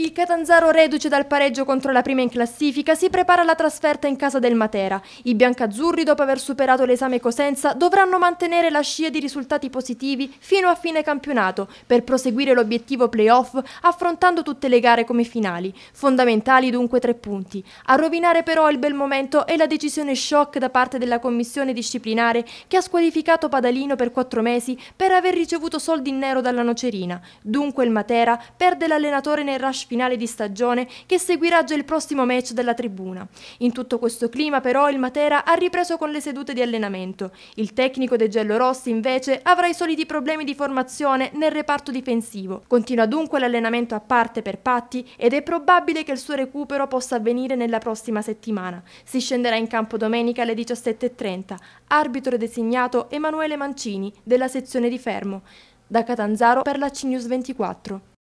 Il Catanzaro reduce dal pareggio contro la prima in classifica si prepara alla trasferta in casa del Matera. I biancazzurri dopo aver superato l'esame Cosenza dovranno mantenere la scia di risultati positivi fino a fine campionato per proseguire l'obiettivo playoff affrontando tutte le gare come finali. Fondamentali dunque tre punti. A rovinare però il bel momento è la decisione shock da parte della commissione disciplinare che ha squalificato Padalino per quattro mesi per aver ricevuto soldi in nero dalla nocerina. Dunque il Matera perde l'allenatore nel rush finale di stagione che seguirà già il prossimo match della tribuna. In tutto questo clima però il Matera ha ripreso con le sedute di allenamento. Il tecnico De Gello Rossi invece avrà i soliti problemi di formazione nel reparto difensivo. Continua dunque l'allenamento a parte per Patti ed è probabile che il suo recupero possa avvenire nella prossima settimana. Si scenderà in campo domenica alle 17.30. Arbitro designato Emanuele Mancini della sezione di Fermo. Da Catanzaro per la CNews 24.